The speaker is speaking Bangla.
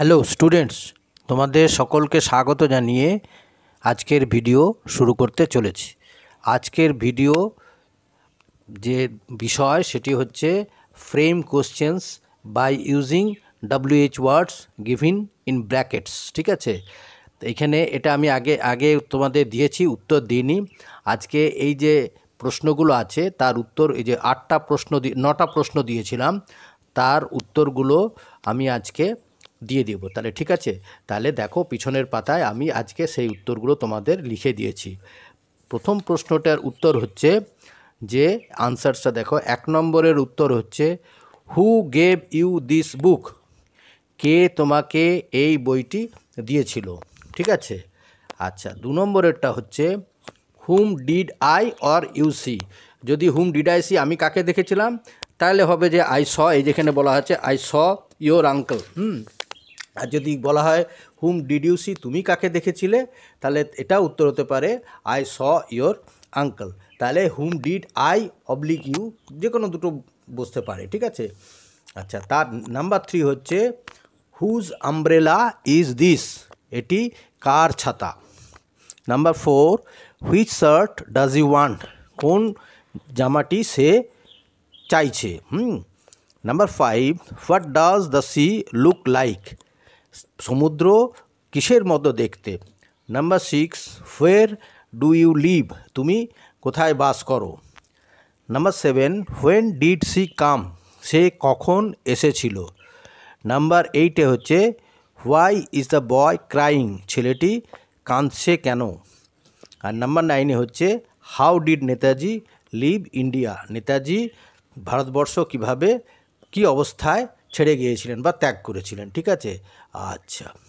হ্যালো স্টুডেন্টস তোমাদের সকলকে স্বাগত জানিয়ে আজকের ভিডিও শুরু করতে চলেছি আজকের ভিডিও যে বিষয় সেটি হচ্ছে frame questions by using WH words given in brackets ঠিক আছে এখানে এটা আমি আগে আগে তোমাদের দিয়েছি উত্তর দিইনি আজকে এই যে প্রশ্নগুলো আছে তার উত্তর এই যে আটটা প্রশ্ন নটা প্রশ্ন দিয়েছিলাম তার উত্তরগুলো আমি আজকে দিয়ে দিব তাহলে ঠিক আছে তাহলে দেখো পিছনের পাতায় আমি আজকে সেই উত্তরগুলো তোমাদের লিখে দিয়েছি প্রথম প্রশ্নটার উত্তর হচ্ছে যে আনসারসটা দেখো এক নম্বরের উত্তর হচ্ছে who gave you this book কে তোমাকে এই বইটি দিয়েছিল ঠিক আছে আচ্ছা দু নম্বরেরটা হচ্ছে whom did I or you see যদি হুম ডিড আই সি আমি কাকে দেখেছিলাম তাহলে হবে যে আই স এই যেখানে বলা হচ্ছে I saw your uncle whom আর যদি বলা হয় হুম ডিডিউসি সি তুমি কাকে দেখেছিলে তাহলে এটা উত্তর হতে পারে আই স ইয়োর আঙ্কল তাহলে hmm did I oblige you যে কোনো দুটো বসতে পারে ঠিক আছে আচ্ছা তার নাম্বার থ্রি হচ্ছে হুজ আমব্রেলা ইজ দিস এটি কার ছাতা number four which shirt does you want কোন জামাটি সে চাইছে hmm number five what does the sea look like সমুদ্র কিসের মতো দেখতে number six where do you live তুমি কোথায় বাস করো number seven when did she come সে কখন এসেছিল নাম্বার এইটে হচ্ছে why is the boy crying ছেলেটি কাঁদছে কেন আর নাম্বার নাইনে হচ্ছে how did Netaji leave India Netaji Bharatvarsha কিভাবে কি অবস্থায় ছেড়ে গিয়েছিলেন বা ত্যাগ করেছিলেন ঠিক আছে আচ্ছা